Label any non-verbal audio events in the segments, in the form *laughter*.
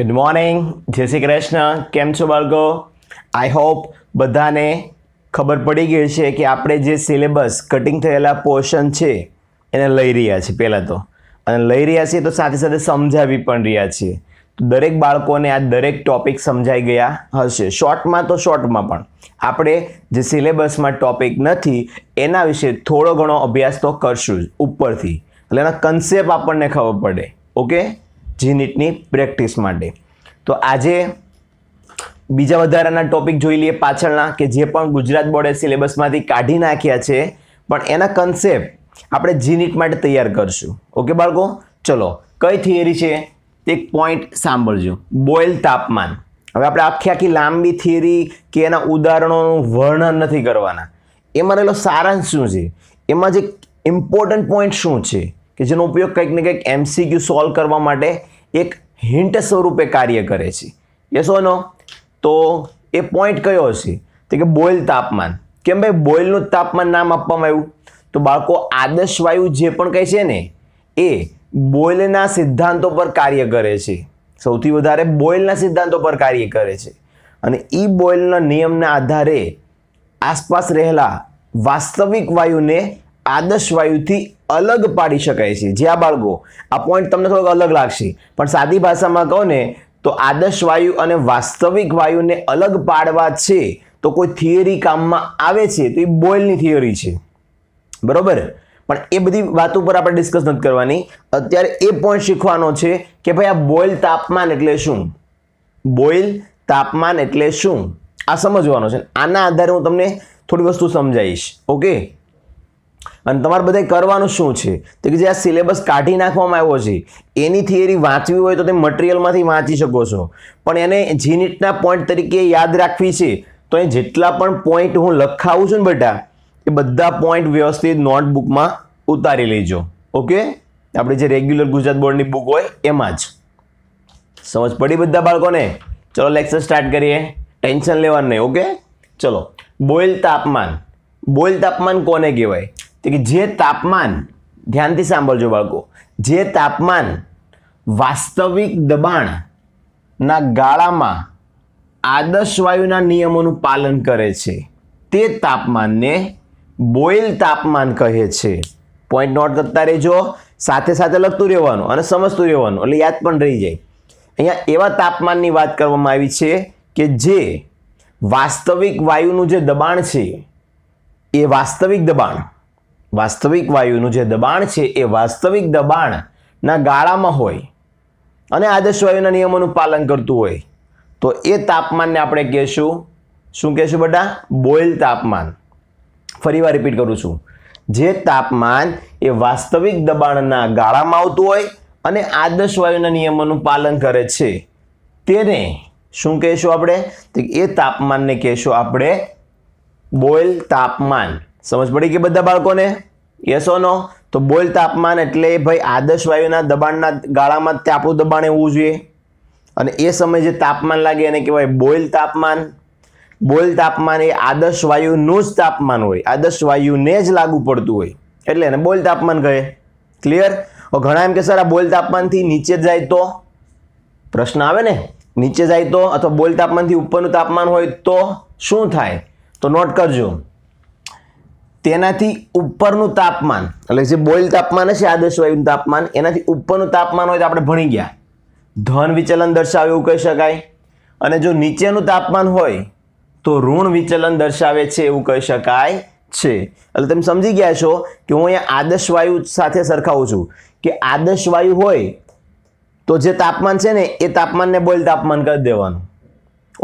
good morning જય શ્રી કૃષ્ણ કેમ છો બાળકો આઈ હોપ બધાને ખબર પડી ગઈ છે કે આપણે જે સિલેબસ કટિંગ થયેલા પોર્શન છે એને લઈ રહ્યા છીએ પહેલાં તો અને લઈ રહ્યા છીએ તો સાથે સાથે સમજાવી પણ રહ્યા છીએ દરેક બાળકોને આ દરેક ટોપિક સમજાઈ ગયા હશે શોર્ટમાં તો શોર્ટમાં પણ આપણે જે સિલેબસમાં ટોપિક નથી એના વિશે થોડો ઘણો અભ્યાસ તો કરશું જ ઉપરથી એટલે એના કન્સેપ્ટ આપણને ખબર પડે ઓકે જી નીટની પ્રેક્ટિસ માટે તો આજે બીજા વધારાના ટોપિક જોઈ લઈએ પાછળના કે જે પણ ગુજરાત બોર્ડે સિલેબસમાંથી કાઢી નાખ્યા છે પણ એના કન્સેપ્ટ આપણે જી નીટ માટે તૈયાર કરશું ઓકે બાળકો ચલો કઈ થિયરી છે તે પોઈન્ટ સાંભળજો બોઇલ તાપમાન હવે આપણે આખી આખી લાંબી થિયરી કે એના ઉદાહરણોનું વર્ણન નથી કરવાના એમાં રહેલો સારાંશ શું છે એમાં જે ઇમ્પોર્ટન્ટ પોઈન્ટ શું છે કે જેનો ઉપયોગ કંઈક ને કંઈક એમસીક્યુ સોલ્વ કરવા માટે એક હિન્ટ સ્વરૂપે કાર્ય કરે છે યસ ઓનો તો એ પોઈન્ટ કયો છે તો કે બોઇલ તાપમાન કેમ ભાઈ બોઇલનું તાપમાન નામ આપવામાં આવ્યું તો બાળકો આદર્શ વાયુ જે પણ કહે છે ને એ બોઇલના સિદ્ધાંતો પર કાર્ય કરે છે સૌથી વધારે બોઇલના સિદ્ધાંતો પર કાર્ય કરે છે અને એ બોઇલના નિયમના આધારે આસપાસ રહેલા વાસ્તવિક વાયુને આદર્શ વાયુથી અલગ પાડી શકાય છે જે આ બાળકો આ પોઈન્ટ તમને થોડોક અલગ લાગશે પણ સાદી ભાષામાં કહો ને તો આદર્શ વાયુ અને વાસ્તવિક વાયુને અલગ પાડવા છે તો કોઈ થિયરી કામમાં આવે છે તો એ બોઇલની થિયરી છે બરાબર પણ એ બધી વાત ઉપર આપણે ડિસ્કસ નથી કરવાની અત્યારે એ પોઈન્ટ શીખવાનો છે કે ભાઈ આ બોઇલ તાપમાન એટલે શું બોઇલ તાપમાન એટલે શું આ સમજવાનો છે આના આધારે હું તમને થોડી વસ્તુ સમજાવીશ ઓકે અને તમારે બધા કરવાનું શું છે તો કે જે આ સિલેબસ કાઢી નાખવામાં આવ્યો છે એની થિયરી વાંચવી હોય તો તે મટિરિયલમાંથી વાંચી શકો છો પણ એને જીનીટના પોઈન્ટ તરીકે યાદ રાખવી છે તો એ જેટલા પણ પોઈન્ટ હું લખાવું છું ને બેટા એ બધા પોઈન્ટ વ્યવસ્થિત નોટબુકમાં ઉતારી લેજો ઓકે આપણે જે રેગ્યુલર ગુજરાત બોર્ડની બુક હોય એમાં જ સમજ પડી બધા બાળકોને ચલો લેક્ચર સ્ટાર્ટ કરીએ ટેન્શન લેવાનું નહીં ઓકે ચલો બોઇલ તાપમાન બોઇલ તાપમાન કોને કહેવાય તો કે જે તાપમાન ધ્યાનથી સાંભળજો બાળકો જે તાપમાન વાસ્તવિક દબાણના ગાળામાં આદર્શ વાયુના નિયમોનું પાલન કરે છે તે તાપમાનને બોઇલ તાપમાન કહે છે પોઈન્ટ નોટ કરતા રહેજો સાથે સાથે લખતું રહેવાનું અને સમજતું રહેવાનું એટલે યાદ પણ રહી જાય અહીંયા એવા તાપમાનની વાત કરવામાં આવી છે કે જે વાસ્તવિક વાયુનું જે દબાણ છે એ વાસ્તવિક દબાણ વાસ્તવિક વાયુનું જે દબાણ છે એ વાસ્તવિક દબાણના ગાળામાં હોય અને આદર્શ વાયુના નિયમોનું પાલન કરતું હોય તો એ તાપમાનને આપણે કહેશું શું કહેશું બધા બોઇલ તાપમાન ફરીવાર રિપીટ કરું છું જે તાપમાન એ વાસ્તવિક દબાણના ગાળામાં આવતું હોય અને આદર્શ વાયુના નિયમોનું પાલન કરે છે તેને શું કહેશું આપણે તો એ તાપમાનને કહેશું આપણે બોઇલ તાપમાન સમજ પડી કે બધા બાળકોને યસ નો તો બોલ તાપમાન એટલે ભાઈ આદર્શ વાયુના દબાણના ગાળામાં તે આપણું દબાણ એવું જોઈએ અને એ સમયે જે તાપમાન લાગે એને કહેવાય બોઇલ તાપમાન બોઇલ તાપમાન એ આદર્શ વાયુનું જ તાપમાન હોય આદર્શ વાયુને જ લાગુ પડતું હોય એટલે એને બોઇલ તાપમાન કહે ક્લિયર ઘણા એમ કે સર આ બોઇલ તાપમાનથી નીચે જાય તો પ્રશ્ન આવે ને નીચે જાય તો અથવા બોઇલ તાપમાનથી ઉપરનું તાપમાન હોય તો શું થાય તો નોટ કરજો તેનાથી ઉપરનું તાપમાન એટલે જે બોઇલ તાપમાન હશે આદર્શ વાયુનું તાપમાન એનાથી ઉપરનું તાપમાન હોય તો આપણે ભણી ગયા ધન વિચલન દર્શાવે એવું કહી શકાય અને જો નીચેનું તાપમાન હોય તો ઋણ વિચલન દર્શાવે છે એવું કહી શકાય છે એટલે તમે સમજી ગયા છો કે હું અહીંયા આદર્શ વાયુ સાથે સરખાવું છું કે આદર્શ વાયુ હોય તો જે તાપમાન છે ને એ તાપમાનને બોઇલ તાપમાન કરી દેવાનું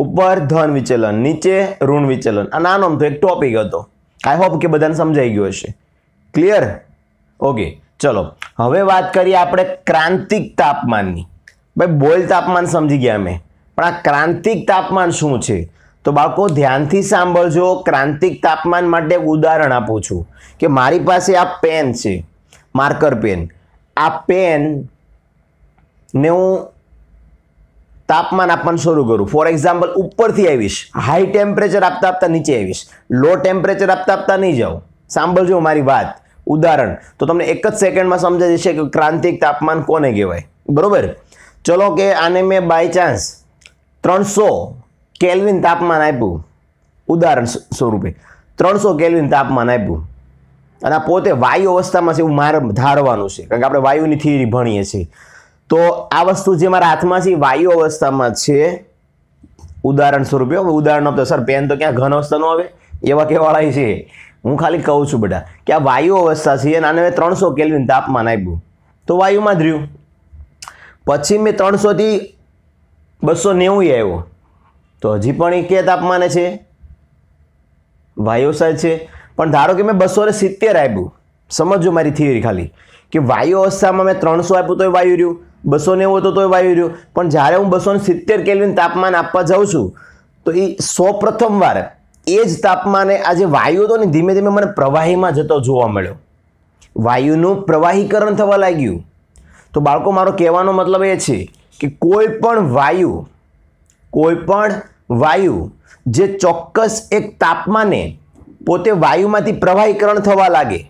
ઉપર ધન વિચલન નીચે ઋણ વિચલન આ નાનો તો એક ટોપિક હતો આઈ હોપ કે બધાને સમજાઈ ગયું હશે ક્લિયર ઓકે ચલો હવે વાત કરીએ આપણે ક્રાંતિક તાપમાનની ભાઈ બોઇલ તાપમાન સમજી ગયા અમે પણ આ ક્રાંતિક તાપમાન શું છે તો બાળકો ધ્યાનથી સાંભળજો ક્રાંતિક તાપમાન માટે ઉદાહરણ આપું છું કે મારી પાસે આ પેન છે માર્કર પેન આ પેન ને હું તાપમાન આપવાનું શરૂ કરું ફોર એક્ઝામ્પલ ઉપરથી આવીશ હાઈ ટેમ્પરેચર આપતા આપતા નીચે આવીશ લો ટેમ્પરેચર આપતા આપતા નહીં જાઉં સાંભળજો મારી વાત ઉદાહરણ તો તમને એક જ સેકન્ડમાં સમજાઈ જશે કે ક્રાંતિક તાપમાન કોને કહેવાય બરાબર ચલો કે આને મેં બાય ચાન્સ ત્રણસો કેલ્વિન તાપમાન આપ્યું ઉદાહરણ સ્વરૂપે ત્રણસો કેલ્વિન તાપમાન આપ્યું અને પોતે વાયુ અવસ્થામાં છે એવું મારે ધારવાનું છે કારણ કે આપણે વાયુની થિયરી ભણીએ છીએ તો આ વસ્તુ જે મારા હાથમાં છે વાયુ અવસ્થામાં છે ઉદાહરણ સ્વરૂપે ઉદાહરણ આપતો સર પેન તો ક્યાં ઘન અવસ્થા આવે એવા કેવાળા છે હું ખાલી કહું છું બધા કે આ વાયુ અવસ્થા છે અને આને મેં ત્રણસો કેલ્વિન તાપમાન આપ્યું તો વાયુમાં જ રહ્યું પછી મેં ત્રણસોથી બસો નેવું આવ્યો તો હજી પણ એ કે તાપમાને છે વાયુ સાઈડ છે પણ ધારો કે મેં બસો ને સિત્તેર આપ્યું સમજો મારી થિયરી ખાલી કે વાયુ અવસ્થામાં મેં ત્રણસો આપ્યું તોય વાયુ રહ્યું બસો નેવું હતું તોય વાયુ રહ્યું પણ જ્યારે હું બસો સિત્તેર કેલ્વિન તાપમાન આપવા જાઉં છું તો એ સૌ પ્રથમવાર એ જ તાપમાને આજે વાયુ હતો ને ધીમે ધીમે મને પ્રવાહીમાં જતો જોવા મળ્યો વાયુનું પ્રવાહીકરણ થવા લાગ્યું તો બાળકો મારો કહેવાનો મતલબ એ છે કે કોઈ પણ વાયુ કોઈ પણ વાયુ જે ચોક્કસ એક તાપમાને પોતે વાયુમાંથી પ્રવાહીકરણ થવા લાગે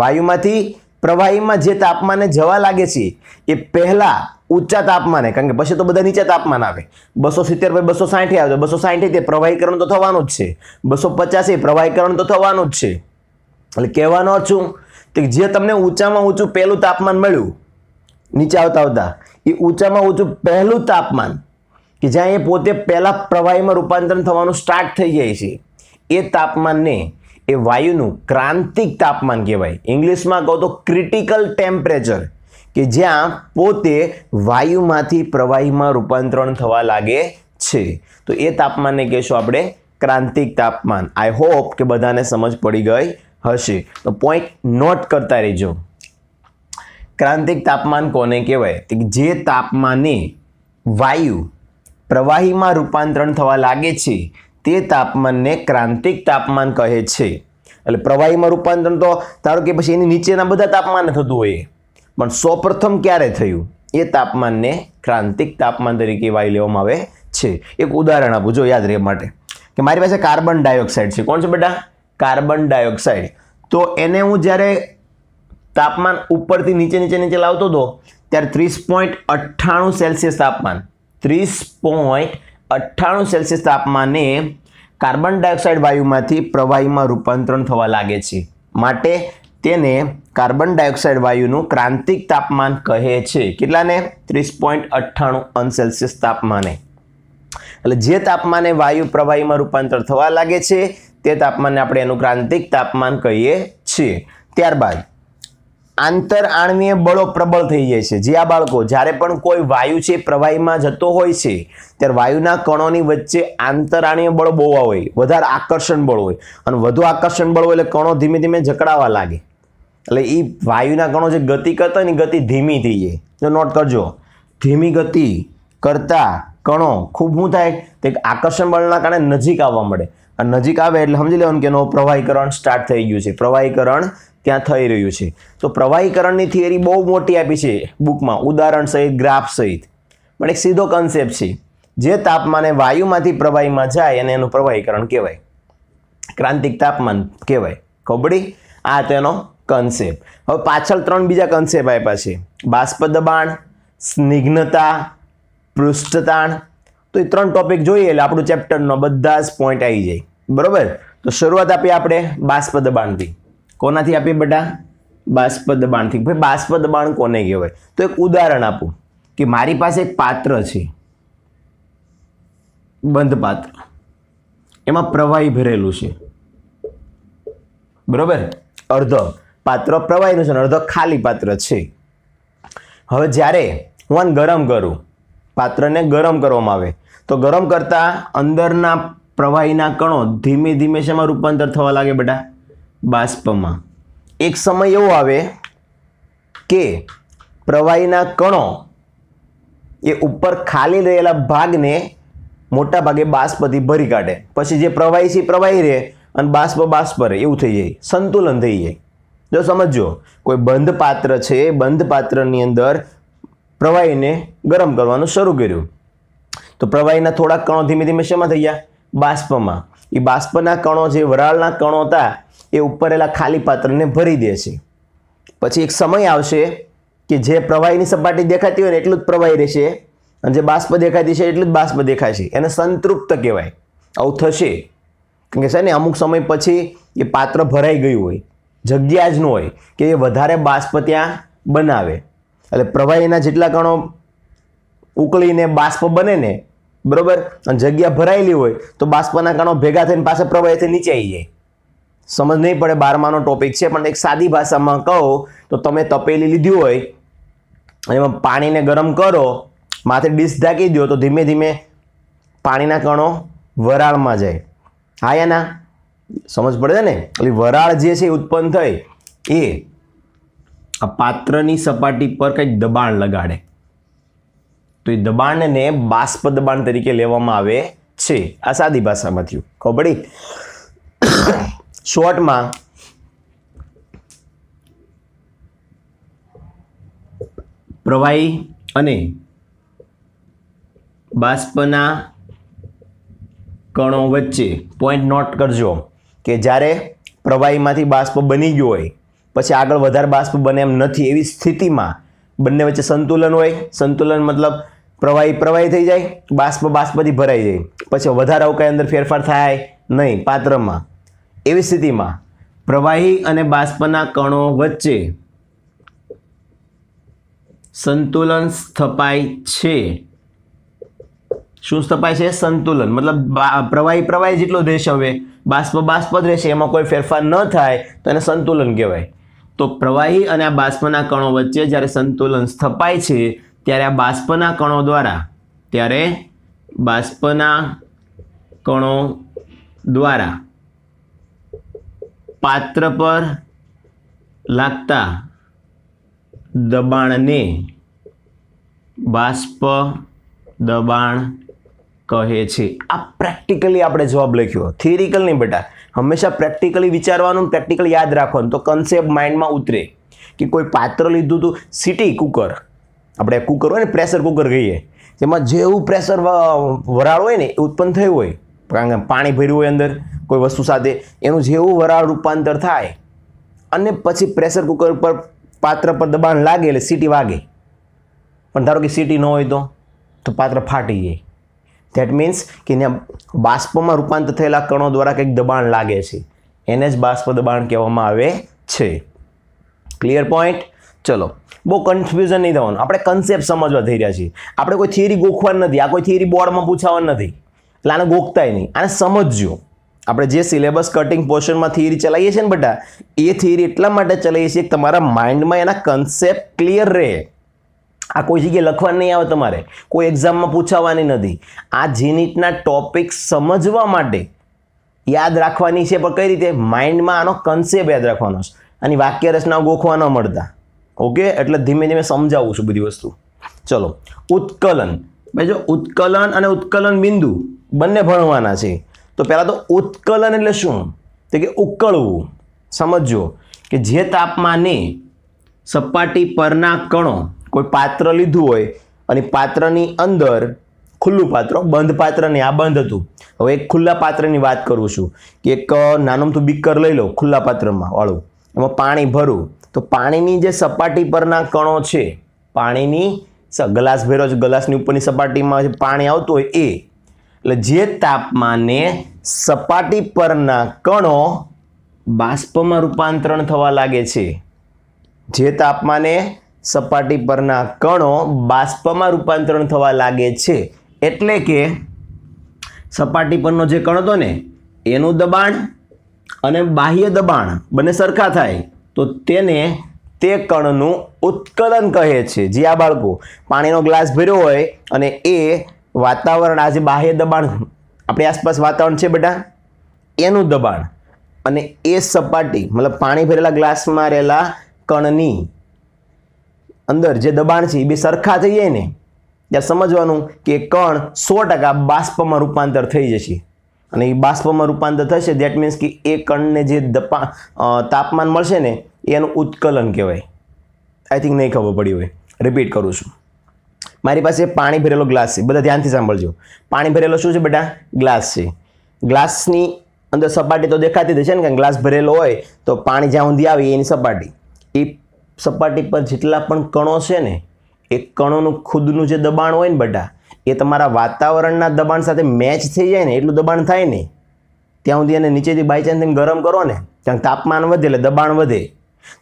વાયુમાંથી પ્રવાહીમાં જે તાપમાને જવા લાગે છે એ પહેલાં ઊંચા તાપમાને કારણ કે પછી તો બધા નીચા તાપમાન આવે બસો સિત્તેર પછી બસો સાઠે આવે બસો સાઠે તે પ્રવાહીકરણ તો થવાનું જ છે બસો પચાસ એ પ્રવાહીકરણ તો થવાનું જ છે એટલે કહેવાનો છું કે જે તમને ઊંચામાં ઊંચું પહેલું તાપમાન મળ્યું નીચે આવતા આવતા એ ઊંચામાં ઊંચું પહેલું તાપમાન કે જ્યાં એ પોતે પહેલાં પ્રવાહીમાં રૂપાંતરણ થવાનું સ્ટાર્ટ થઈ જાય છે એ તાપમાનને એ વાયુનું ક્રાંતિક તાપમાન કહેવાય ઇંગ્લિશમાં કહો તો ક્રિટિકલ ટેમ્પરેચર કે જ્યાં પોતે વાયુમાંથી પ્રવાહીમાં રૂપાંતરણ થવા લાગે છે તો એ તાપમાનને કહેશું આપણે ક્રાંતિક તાપમાન આઈ હોપ કે બધાને સમજ પડી ગઈ હશે તો પોઈન્ટ નોટ કરતા રહેજો ક્રાંતિક તાપમાન કોને કહેવાય જે તાપમાને વાયુ પ્રવાહીમાં રૂપાંતરણ થવા લાગે છે તે તાપમાનને ક્રાંતિક તાપમાન કહે છે એટલે પ્રવાહીમાં રૂપાંતરણ તો ધારો કે પછી એની નીચેના બધા તાપમાને થતું હોય પણ સૌપ્રથમ ક્યારે થયું એ તાપમાનને ક્રાંતિક તાપમાન તરીકે વાય લેવામાં આવે છે એક ઉદાહરણ આપું જો યાદ રહે માટે કે મારી પાસે કાર્બન ડાયોક્સાઇડ છે કોણ છે બેટા કાર્બન ડાયોક્સાઇડ તો એને હું જ્યારે તાપમાન ઉપરથી નીચે નીચે નીચે લાવતો હતો ત્યારે ત્રીસ પોઈન્ટ અઠ્ઠાણું સેલ્સિયસ તાપમાન ત્રીસ પોઈન્ટ અઠ્ઠાણું સેલ્સિયસ તાપમાને કાર્બન ડાયોક્સાઇડ વાયુમાંથી પ્રવાહીમાં રૂપાંતરણ થવા લાગે છે માટે તેને કાર્બન ડાયોક્સાઇડ વાયુનું ક્રાંતિક તાપમાન કહે છે કેટલાને ત્રીસ પોઈન્ટ અઠ્ઠાણું અંશ સેલ્સિયસ તાપમાને એટલે જે તાપમાને વાયુ પ્રવાહીમાં રૂપાંતર થવા લાગે છે તે તાપમાને આપણે એનું ક્રાંતિક તાપમાન કહીએ છીએ ત્યારબાદ આંતર આણવીય બળો પ્રબળ થઈ જાય છે જે આ બાળકો જ્યારે પણ કોઈ વાયુ છે પ્રવાહીમાં જતો હોય છે ત્યારે વાયુના કણોની વચ્ચે આંતરાણીય બળો બહુ હોય વધારે આકર્ષણ બળ હોય અને વધુ આકર્ષણ બળ હોય એટલે કણો ધીમે ધીમે જકડાવા લાગે એટલે એ વાયુના કણો જે ગતિ કરતા એની ગતિ ધીમી થઈ જાય તો નોટ કરજો ધીમી ગતિ કરતા કણો ખૂબ શું થાય તો આકર્ષણ બળના કારણે નજીક આવવા મળે અને નજીક આવે એટલે સમજી લેવાનું કે એનો પ્રવાહીકરણ સ્ટાર્ટ થઈ ગયું છે પ્રવાહીકરણ ત્યાં થઈ રહ્યું છે તો પ્રવાહીકરણની થિયરી બહુ મોટી આપી છે બુકમાં ઉદાહરણ સહિત ગ્રાફ સહિત પણ એક સીધો કન્સેપ્ટ છે જે તાપમાને વાયુમાંથી પ્રવાહીમાં જાય અને એનું પ્રવાહીકરણ કહેવાય ક્રાંતિક તાપમાન કહેવાય ખબડી આ તેનો કન્સેપ્ટ હવે પાછળ ત્રણ બીજા કન્સેપ્ટ આપ્યા છે બાષ્પ દબાણ સ્નિગ્નતા પૃષ્ઠતાણ તો એ ત્રણ ટોપિક જોઈએ એટલે આપણું ચેપ્ટરનો બધા જ પોઈન્ટ આવી જાય બરાબર તો શરૂઆત આપીએ આપણે બાષ્પ દબાણથી કોનાથી આપીએ બધા બાષ્પ દબાણથી ભાઈ બાષ્પ દબાણ કોને કહેવાય તો એક ઉદાહરણ આપું કે મારી પાસે એક પાત્ર છે બંધ પાત્ર એમાં પ્રવાહી ભરેલું છે બરાબર અર્ધ પાત્ર પ્રવાહીનું છે અને અડધો ખાલી પાત્ર છે હવે જ્યારે હું આને ગરમ કરું પાત્રને ગરમ કરવામાં આવે તો ગરમ કરતાં અંદરના પ્રવાહીના કણો ધીમે ધીમે શેમાં રૂપાંતર થવા લાગે બધા બાષ્પમાં એક સમય એવો આવે કે પ્રવાહીના કણો એ ઉપર ખાલી રહેલા ભાગને મોટા ભાગે બાષ્પથી ભરી કાઢે પછી જે પ્રવાહી છે પ્રવાહી રહે અને બાષ્પ બાષ્પ રહે એવું થઈ જાય સંતુલન થઈ જાય જો સમજો કોઈ બંધ પાત્ર છે બંધ પાત્રની અંદર પ્રવાહીને ગરમ કરવાનું શરૂ કર્યું તો પ્રવાહીના થોડાક કણો ધીમે ધીમે શેમાં થઈ ગયા બાષ્પમાં એ બાષ્પના કણો જે વરાળના કણો હતા એ ઉપર એલા ખાલી પાત્રને ભરી દેશે પછી એક સમય આવશે કે જે પ્રવાહીની સપાટી દેખાતી હોય ને એટલું જ પ્રવાહી રહેશે અને જે બાષ્પ દેખાતી છે એટલું જ બાષ્પ દેખાશે એને સંતૃપ્ત કહેવાય આવું થશે કારણ કે છે ને અમુક સમય પછી એ પાત્ર ભરાઈ ગયું હોય જગ્યા જ ન હોય કે એ વધારે બાષ્પ ત્યાં બનાવે એટલે પ્રવાહીના જેટલા કણો ઉકળીને બાષ્પ બને ને બરાબર અને જગ્યા ભરાયેલી હોય તો બાષ્પના કણો ભેગા થઈને પાસે પ્રવાહીથી નીચે આવી જાય સમજ નહીં પડે બારમાનો ટોપિક છે પણ એક સાદી ભાષામાં કહો તો તમે તપેલી લીધી હોય એમાં પાણીને ગરમ કરો માથે ડીશ ઢાંકી દો તો ધીમે ધીમે પાણીના કણો વરાળમાં જાય હા એના સમજ પડે ને એટલે વરાળ જે છે ઉત્પન્ન થઈ એ આ પાત્રની સપાટી પર કંઈક દબાણ લગાડે તો એ દબાણને બાષ્પ દબાણ તરીકે લેવામાં આવે છે આ સાદી ભાષામાં થયું ખબર પડી શોર્ટમાં પ્રવાહી અને બાષ્પના કણો વચ્ચે પોઈન્ટ નોટ કરજો કે જ્યારે પ્રવાહીમાંથી બાષ્પ બની ગયું હોય પછી આગળ વધારે બાષ્પ બને એમ નથી એવી સ્થિતિમાં બંને વચ્ચે સંતુલન હોય સંતુલન મતલબ પ્રવાહી પ્રવાહી થઈ જાય બાષ્પ બાષ્પથી ભરાઈ જાય પછી વધારે આવું અંદર ફેરફાર થાય નહીં પાત્રમાં એવી સ્થિતિમાં પ્રવાહી અને બાષ્પના કણો વચ્ચે સંતુલન સ્થપાય છે શું સ્થપાય છે સંતુલન મતલબ પ્રવાહી પ્રવાહી જેટલો જ રહેશે હવે બાષ્પ બાષ્પ જ રહેશે એમાં કોઈ ફેરફાર ન થાય તો એને સંતુલન કહેવાય તો પ્રવાહી અને આ બાષ્પના કણો વચ્ચે જ્યારે સંતુલન સ્થપાય છે ત્યારે આ બાષ્પના કણો દ્વારા ત્યારે બાષ્પના કણો દ્વારા પાત્ર પર લાગતા દબાણને બાષ્પ દબાણ કહે છે આ પ્રેક્ટિકલી આપણે જવાબ લખ્યો થિયરિકલ નહીં બેટા હંમેશા પ્રેક્ટિકલી વિચારવાનું પ્રેક્ટિકલ યાદ રાખવાનું તો કન્સેપ્ટ માઇન્ડમાં ઉતરે કે કોઈ પાત્ર લીધું હતું સિટી કુકર આપણે કુકર હોય ને પ્રેશર કુકર કહીએ તેમાં જેવું પ્રેશર વરાળ હોય ને એ ઉત્પન્ન થયું હોય કારણ કે પાણી ભર્યું હોય અંદર કોઈ વસ્તુ સાથે એનું જેવું વરાળ રૂપાંતર થાય અને પછી પ્રેશર કુકર પર પાત્ર પર દબાણ લાગે એટલે સીટી વાગે પણ ધારો કે સીટી ન હોય તો તો પાત્ર ફાટી જાય ધેટ મીન્સ કે ત્યાં બાષ્પમાં રૂપાંતર થયેલા કણો દ્વારા કંઈક દબાણ લાગે છે એને જ બાષ્પ દબાણ કહેવામાં આવે છે ક્લિયર પોઈન્ટ ચલો બહુ કન્ફ્યુઝન નહીં થવાનું આપણે કન્સેપ્ટ સમજવા થઈ રહ્યા છીએ આપણે કોઈ થિયરી ગોખવાની નથી આ કોઈ થિયરી બોર્ડમાં પૂછાવાની નથી એટલે આને ગોખતાય નહીં આને સમજજો આપણે જે સિલેબસ કટિંગ પોર્શનમાં થિયરી ચલાવીએ છીએ ને બધા એ થિયરી એટલા માટે ચલાવીએ છીએ કે તમારા માઇન્ડમાં એના કન્સેપ્ટ ક્લિયર રહે આ કોઈ જગ્યાએ લખવાની નહીં આવે તમારે કોઈ એક્ઝામમાં પૂછાવાની નથી આ જીનીટના ટોપિક સમજવા માટે યાદ રાખવાની છે પણ કઈ રીતે માઇન્ડમાં આનો કન્સેપ્ટ યાદ રાખવાનો છે અને વાક્ય રચનાઓ ગોખવા ન મળતા ઓકે એટલે ધીમે ધીમે સમજાવું છું બધી વસ્તુ ચલો ઉત્કલન ભાઈ જો ઉત્કલન અને ઉત્કલન બિંદુ બંને ભણવાના છે તો પહેલાં તો ઉત્કલન એટલે શું તો કે ઉકળવું સમજો કે જે તાપમાને સપાટી પરના કણો કોઈ પાત્ર લીધું હોય અને પાત્રની અંદર ખુલ્લું પાત્ર બંધ પાત્ર નહીં આ બંધ હતું હવે એક ખુલ્લા પાત્રની વાત કરું છું કે એક નાનું બીકર લઈ લો ખુલ્લા પાત્રમાં વાળું એમાં પાણી ભરું તો પાણીની જે સપાટી પરના કણો છે પાણીની ગ્લાસ ભેરો છે ગ્લાસની ઉપરની સપાટીમાં જે પાણી આવતું હોય એ એટલે જે તાપમાને સપાટી પરના કણો બાષ્પમાં રૂપાંતરણ થવા લાગે છે જે તાપમાને સપાટી પરના કણો બાષ્પમાં રૂપાંતરણ થવા લાગે છે એટલે કે સપાટી પરનો જે કણ હતો ને એનું દબાણ અને બાહ્ય દબાણ બંને સરખા થાય તો તેને તે કણનું ઉત્કલન કહે છે જે આ બાળકો પાણીનો ગ્લાસ ભર્યો હોય અને એ વાતાવરણ આજે બાહ્ય દબાણ આપણી આસપાસ વાતાવરણ છે બેટા એનું દબાણ અને એ સપાટી મતલબ પાણી ભરેલા ગ્લાસમાં રહેલા કણની અંદર જે દબાણ છે એ બી સરખા થઈ જાય ને ત્યાં સમજવાનું કે કણ સો ટકા બાષ્પમાં રૂપાંતર થઈ જશે અને એ બાષ્પમાં રૂપાંતર થશે દેટ મીન્સ કે એ કણને જે દપા તાપમાન મળશે ને એનું ઉત્કલન કહેવાય આઈ થિંક નહીં ખબર પડી હોય રિપીટ કરું છું મારી પાસે પાણી ભરેલો ગ્લાસ છે બધા ધ્યાનથી સાંભળજો પાણી ભરેલો શું છે બેટા ગ્લાસ છે ગ્લાસની અંદર સપાટી તો દેખાતી જ છે ને કે ગ્લાસ ભરેલો હોય તો પાણી જ્યાં સુધી આવે એની સપાટી એ સપાટી પર જેટલા પણ કણો છે ને એ કણોનું ખુદનું જે દબાણ હોય ને બેટા એ તમારા વાતાવરણના દબાણ સાથે મેચ થઈ જાય ને એટલું દબાણ થાય ને ત્યાં સુધી એને નીચેથી બાય ચાન્સ ગરમ કરો ને ત્યાં તાપમાન વધે એટલે દબાણ વધે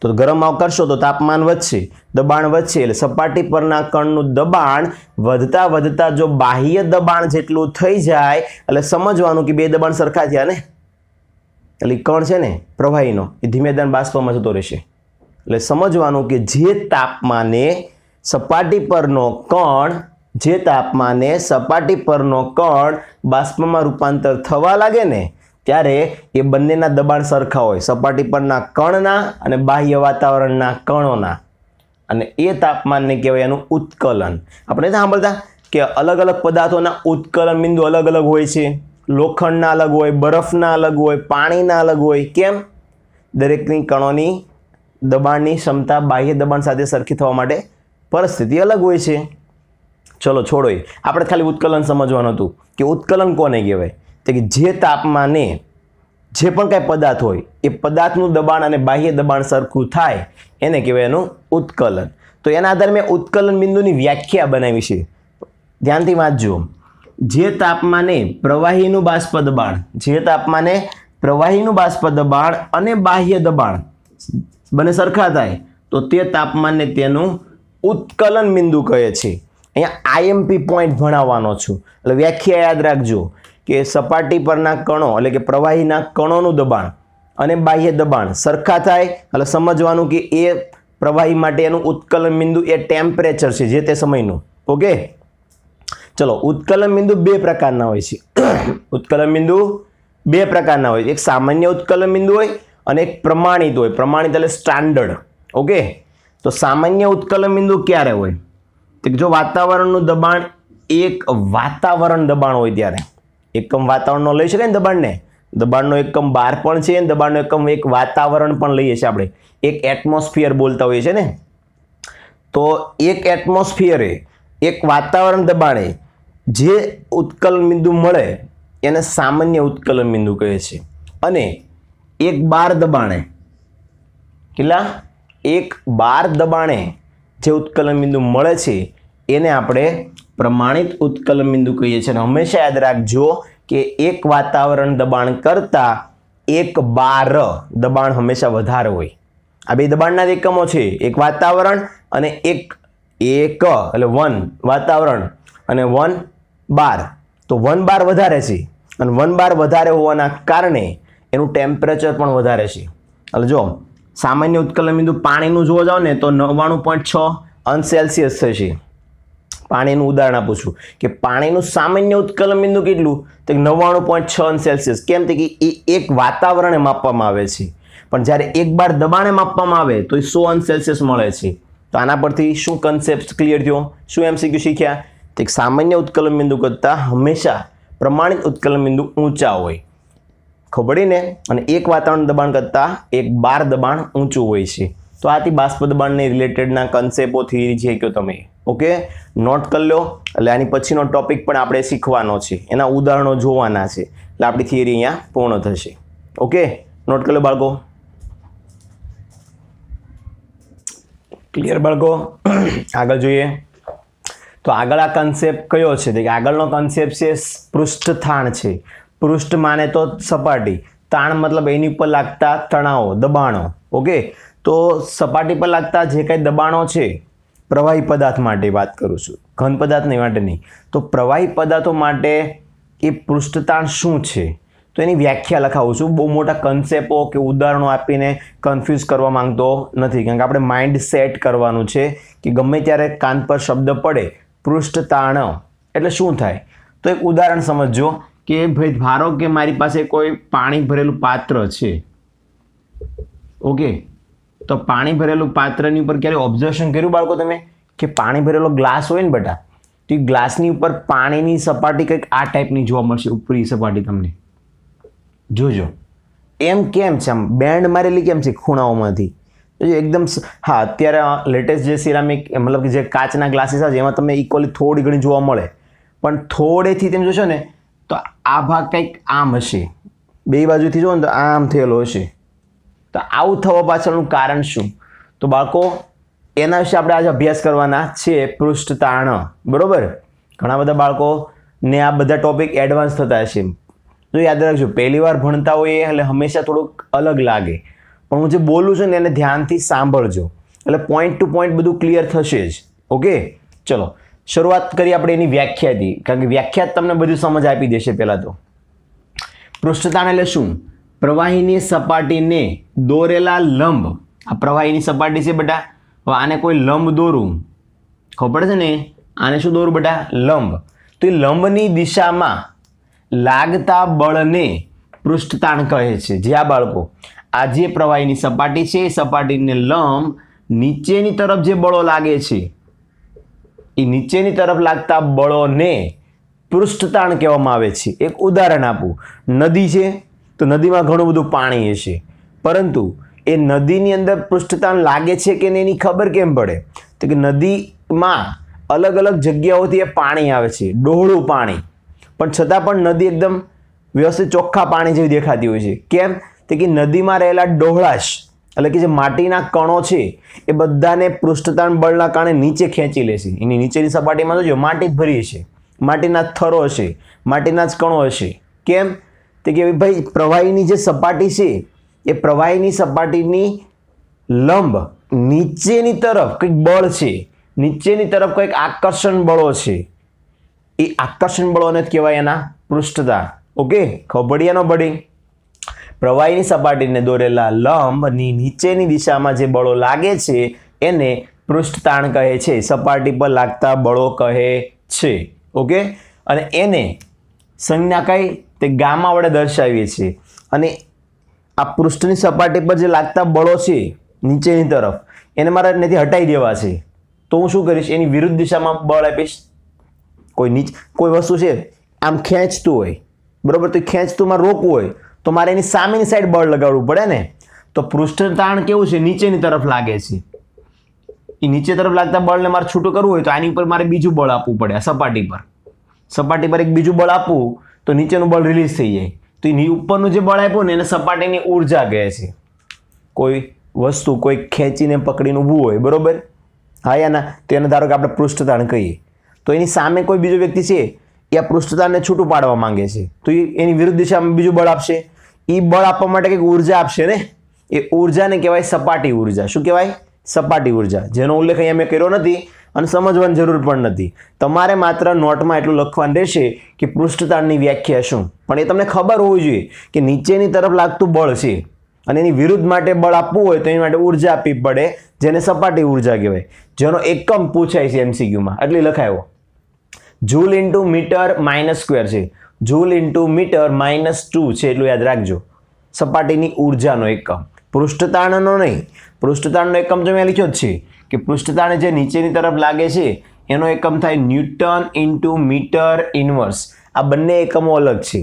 તો ગરમ માવ કરશો તો તાપમાન વધશે દબાણ વધશે એટલે સપાટી પરના કણનું દબાણ વધતા વધતા જો બાહ્ય દબાણ જેટલું થઈ જાય એટલે સમજવાનું કે બે દબાણ સરખા થયા ને એટલે કણ છે ને પ્રવાહીનો એ ધીમે ધીમે બાષ્પમાં જતો રહેશે એટલે સમજવાનું કે જે તાપમાને સપાટી પરનો કણ જે તાપમાને સપાટી પરનો કણ બાષ્પમાં રૂપાંતર થવા લાગે ને ત્યારે એ બંનેના દબાણ સરખા હોય સપાટી પરના કણના અને બાહ્ય વાતાવરણના કણોના અને એ તાપમાનને કહેવાય એનું ઉત્કલન આપણે સાંભળતા કે અલગ અલગ પદાર્થોના ઉત્કલન બિંદુ અલગ અલગ હોય છે લોખંડના અલગ હોય બરફના અલગ હોય પાણીના અલગ હોય કેમ દરેકની કણોની દબાણની ક્ષમતા બાહ્ય દબાણ સાથે સરખી થવા માટે પરિસ્થિતિ અલગ હોય છે ચલો છોડો આપણે ખાલી ઉત્કલન સમજવાનું હતું કે ઉત્કલન કોને કહેવાય તો કે જે તાપમાને જે પણ કાંઈ પદાર્થ હોય એ પદાર્થનું દબાણ અને બાહ્ય દબાણ સરખું થાય એને કહેવાય એનું ઉત્કલન તો એના આધારે મેં ઉત્કલન બિંદુની વ્યાખ્યા બનાવી છે ધ્યાનથી વાંચજો જે તાપમાને પ્રવાહીનું બાષ્પ દબાણ જે તાપમાને પ્રવાહીનું બાષ્પ દબાણ અને બાહ્ય દબાણ બંને સરખા થાય તો તે તાપમાનને તેનું ઉત્કલન બિંદુ કહે છે અહીંયા આઈએમપી પોઈન્ટ ભણાવવાનો છું એટલે વ્યાખ્યા યાદ રાખજો કે સપાટી પરના કણો એટલે કે પ્રવાહીના કણોનું દબાણ અને બાહ્ય દબાણ સરખા થાય એટલે સમજવાનું કે એ પ્રવાહી માટે એનું ઉત્કલન બિંદુ એ ટેમ્પરેચર છે જે તે સમયનું ઓકે ચલો ઉત્કલન બિંદુ બે પ્રકારના હોય છે *coughs* ઉત્કલન બિંદુ બે પ્રકારના હોય છે એક સામાન્ય ઉત્કલન બિંદુ હોય અને એક પ્રમાણિત હોય પ્રમાણિત એટલે સ્ટાન્ડર્ડ ઓકે તો સામાન્ય ઉત્કલન બિંદુ ક્યારે હોય તો જો વાતાવરણનું દબાણ એક વાતાવરણ દબાણ હોય ત્યારે એકમ વાતાવરણનો લઈ શકાય ને દબાણને દબાણનો એકમ બાર પણ છે અને દબાણનો એકમ એક વાતાવરણ પણ લઈએ છીએ આપણે એક એટમોસ્ફિયર બોલતા હોઈએ છીએ ને તો એક એટમોસ્ફિયરે એક વાતાવરણ દબાણે જે ઉત્કલન બિંદુ મળે એને સામાન્ય ઉત્કલન બિંદુ કહે છે અને એક બાર દબાણે કેટલા એક બાર દબાણે જે ઉત્કલન બિંદુ મળે છે એને આપણે પ્રમાણિત ઉત્કલન બિંદુ કહીએ છીએ અને હંમેશા યાદ રાખજો કે એક વાતાવરણ દબાણ કરતાં એક બાર દબાણ હંમેશા વધારે હોય આ બે દબાણના એકમો છે એક વાતાવરણ અને એક એક એટલે વન વાતાવરણ અને વન બાર તો વન બાર વધારે છે અને વન બાર વધારે હોવાના કારણે એનું ટેમ્પરેચર પણ વધારે છે એટલે જો સામાન્ય ઉત્કલન બિંદુ પાણીનું જોવા જાઓ ને તો નવ્વાણું પોઈન્ટ છ અંશ સેલ્સિયસ થશે પાણીનું ઉદાહરણ આપું છું કે પાણીનું સામાન્ય ઉત્કલન બિંદુ કેટલું તો કે નવ્વાણું પોઈન્ટ છ અંશ સેલ્સિયસ કેમ કે એ એક વાતાવરણે માપવામાં આવે છે પણ જ્યારે એક બાર દબાણે માપવામાં આવે તો એ સો અંશ સેલ્સિયસ મળે છે તો આના પરથી શું કન્સેપ્ટ ક્લિયર થયો શું એમ શીખ્યું શીખ્યા તો સામાન્ય ઉત્કલન બિંદુ કરતાં હંમેશા પ્રમાણિત ઉત્કલન બિંદુ ઊંચા હોય ખબર ને અને એક વાતાવરણ દબાણ કરતાં એક બાર દબાણ ઊંચું હોય છે તો આથી બાષ્પ દબાણને રિલેટેડના કન્સેપ્ટો થિયરી જે કહો તમે ઓકે નોટ કરી લો એટલે આની પછીનો ટોપિક પણ આપણે શીખવાનો છે એના ઉદાહરણો જોવાના છે એટલે આપણી થિયરી અહીંયા પૂર્ણ થશે ઓકે નોટ કરી લો બાળકો ક્લિયર બાળકો *clears throat* આગળ જોઈએ તો આગળ આ કન્સેપ્ટ કયો છે કે આગળનો કન્સેપ્ટ છે પૃષ્ઠથાણ છે પૃષ્ઠ માને તો સપાટી તાણ મતલબ એની ઉપર લાગતા તણાવો દબાણો ઓકે તો સપાટી પર લાગતા જે કાંઈ દબાણો છે પ્રવાહી પદાર્થ માટે વાત કરું છું ઘન પદાર્થની માટે નહીં તો પ્રવાહી પદાર્થો માટે એ પૃષ્ઠતાણ શું છે તો એની વ્યાખ્યા લખાવું છું બહુ મોટા કન્સેપ્ટો કે ઉદાહરણો આપીને કન્ફ્યુઝ કરવા માંગતો નથી કારણ કે આપણે માઇન્ડ સેટ કરવાનું છે કે ગમે ત્યારે કાન પર શબ્દ પડે પૃષ્ઠતાણ એટલે શું થાય તો એક ઉદાહરણ સમજો કે ભાઈ ધારો કે મારી પાસે કોઈ પાણી ભરેલું પાત્ર છે ઓકે તો પાણી ભરેલું પાત્રની ઉપર ક્યારે ઓબ્ઝર્વેશન કર્યું બાળકો તમે કે પાણી ભરેલો ગ્લાસ હોય ને બેટા તો એ ગ્લાસની ઉપર પાણીની સપાટી કંઈક આ ટાઈપની જોવા મળશે ઉપરી સપાટી તમને જોજો એમ કેમ છે આમ બેન્ડ મારેલી કેમ છે ખૂણાઓમાંથી તો એકદમ હા અત્યારે લેટેસ્ટ જે સિરામિક મતલબ કે જે કાચના ગ્લાસીસ આવે એમાં તમને ઇક્વલી થોડી ઘણી જોવા મળે પણ થોડેથી તમે જોશો ને તો આ ભાગ કંઈક આમ હશે બે બાજુથી જોવો ને તો આમ થયેલો હશે તો આવું થવા પાછળનું કારણ શું તો બાળકો એના વિશે આપણે આજે અભ્યાસ કરવાના છે પૃષ્ઠ તાણ બરાબર ઘણા બધા બાળકોને આ બધા ટોપિક એડવાન્સ થતા હશે તો યાદ રાખજો પહેલી વાર ભણતા હોઈએ એટલે હંમેશા થોડુંક અલગ લાગે પણ હું જે બોલું છું ને એને ધ્યાનથી સાંભળજો એટલે પોઈન્ટ ટુ પોઈન્ટ બધું ક્લિયર થશે જ ઓકે ચલો શરૂઆત કરીએ આપણે એની વ્યાખ્યાથી કારણ કે વ્યાખ્યા તમને બધું સમજ આપી દેશે પહેલાં તો પૃષ્ઠતાણ એટલે શું પ્રવાહીની સપાટીને દોરેલા લંબ આ પ્રવાહીની સપાટી છે બેટા આને કોઈ લંબ દોરું ખબર છે ને આને શું દોરું બેટા લંબ તો એ લંબની દિશામાં લાગતા બળને પૃષ્ઠતાણ કહે છે જે આ બાળકો આ જે પ્રવાહીની સપાટી છે એ સપાટીને લંબ નીચેની તરફ જે બળો લાગે છે એ નીચેની તરફ લાગતા બળોને પૃષ્ઠતાણ કહેવામાં આવે છે એક ઉદાહરણ આપું નદી છે તો નદીમાં ઘણું બધું પાણી હશે પરંતુ એ નદીની અંદર પૃષ્ઠતાણ લાગે છે કે નહીં એની ખબર કેમ પડે તો કે નદીમાં અલગ અલગ જગ્યાઓથી એ પાણી આવે છે ડોહળું પાણી પણ છતાં પણ નદી એકદમ વ્યવસ્થિત ચોખ્ખા પાણી જેવી દેખાતી હોય છે કેમ તે કે નદીમાં રહેલા ડોહળાશ એટલે કે જે માટીના કણો છે એ બધાને પૃષ્ઠતાણ બળના કારણે નીચે ખેંચી લેશે એની નીચેની સપાટીમાં જોજો માટી ભરી છે માટીના થરો હશે માટીના જ કણો હશે કેમ તે કે ભાઈ પ્રવાહીની જે સપાટી છે એ પ્રવાહીની સપાટીની લંબ નીચેની તરફ કંઈક બળ છે નીચેની તરફ કંઈક આકર્ષણ બળો છે એ આકર્ષણ બળોને જ કહેવાય એના પૃષ્ઠતા ઓકે ખબડિયાનો બડી પ્રવાહીની સપાટીને દોરેલા લંબની નીચેની દિશામાં જે બળો લાગે છે એને પૃષ્ઠતાણ કહે છે સપાટી પર લાગતા બળો કહે છે ઓકે અને એને સંજ્ઞા કઈ તે ગામા વડે દર્શાવીએ છીએ અને આ પૃષ્ઠની સપાટી પર જે લાગતા બળો છે નીચેની તરફ એને મારે એનાથી હટાવી દેવા છે તો હું શું કરીશ એની વિરુદ્ધ દિશામાં બળ આપીશ કોઈ નીચ કોઈ વસ્તુ છે આમ ખેંચતું હોય બરાબર તો ખેંચતું મારે રોકવું હોય તો મારે એની સામેની સાઈડ બળ લગાવવું પડે ને તો પૃષ્ઠ તાણ કેવું છે નીચેની તરફ લાગે છે એ નીચે તરફ લાગતા બળને મારે છૂટું કરવું હોય તો આની ઉપર મારે બીજું બળ આપવું પડે સપાટી પર સપાટી પર એક બીજું બળ આપવું તો નીચેનું બળ રિલીઝ થઈ જાય તો એની ઉપરનું જે બળ આપ્યું ને એને સપાટીની ઉર્જા કહે છે કોઈ વસ્તુ કોઈ ખેંચીને પકડીને ઊભું હોય બરાબર હા યા તેને ધારો કે આપણે પૃષ્ઠતાણ કહીએ તો એની સામે કોઈ બીજો વ્યક્તિ છે એ આ પૃષ્ઠતાણને છૂટું પાડવા માંગે છે તો એ એની વિરુદ્ધ દિશામાં બીજું બળ આપશે એ બળ આપવા માટે કંઈક ઉર્જા આપશે ને એ ઉર્જાને કહેવાય સપાટી ઉર્જા શું કહેવાય સપાટી ઉર્જા જેનો ઉલ્લેખ અહીંયા મેં કર્યો નથી અને સમજવાની જરૂર પણ નથી તમારે માત્ર નોટમાં એટલું લખવાનું રહેશે કે પૃષ્ઠતાણની વ્યાખ્યા શું પણ એ તમને ખબર હોવી જોઈએ કે નીચેની તરફ લાગતું બળ છે અને એની વિરુદ્ધ માટે બળ આપવું હોય તો એની માટે ઉર્જા આપવી પડે જેને સપાટી ઉર્જા કહેવાય જેનો એકમ પૂછાય છે એમસીક્યુમાં એટલે લખાયો joule into metre minus square છે joule into metre minus two છે એટલું યાદ રાખજો સપાટીની ઉર્જાનો એકમ પૃષ્ઠતાણનો નહીં પૃષ્ઠતાણનો એકમ તમે લખ્યો જ છે કે પૃષ્ઠતાણ જે નીચેની તરફ લાગે છે એનો એકમ થાય ન્યૂટન ઇન્ટુ મીટર ઇન્વર્સ આ બંને એકમો અલગ છે